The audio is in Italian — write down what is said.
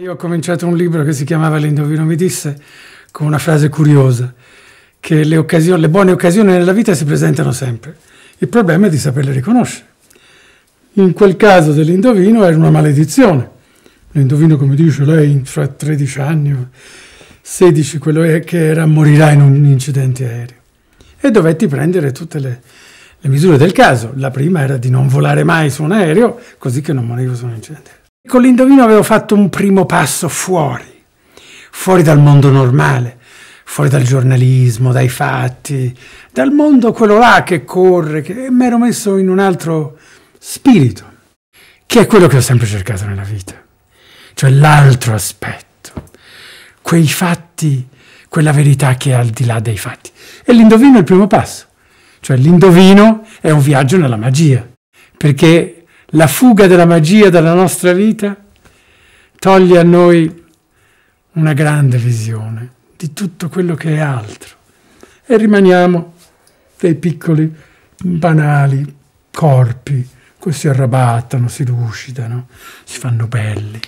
Io ho cominciato un libro che si chiamava L'Indovino mi disse con una frase curiosa, che le, occasioni, le buone occasioni nella vita si presentano sempre, il problema è di saperle riconoscere. In quel caso dell'indovino era una maledizione, l'indovino come dice lei fra 13 anni o 16, quello è che era morirà in un incidente aereo. E dovetti prendere tutte le, le misure del caso, la prima era di non volare mai su un aereo, così che non morivo su un incidente aereo. Con l'indovino avevo fatto un primo passo fuori, fuori dal mondo normale, fuori dal giornalismo, dai fatti, dal mondo quello là che corre, che mi ero messo in un altro spirito, che è quello che ho sempre cercato nella vita, cioè l'altro aspetto, quei fatti, quella verità che è al di là dei fatti. E l'indovino è il primo passo, cioè l'indovino è un viaggio nella magia, perché la fuga della magia dalla nostra vita toglie a noi una grande visione di tutto quello che è altro e rimaniamo dei piccoli, banali corpi che si arrabattano, si lucidano, si fanno belli.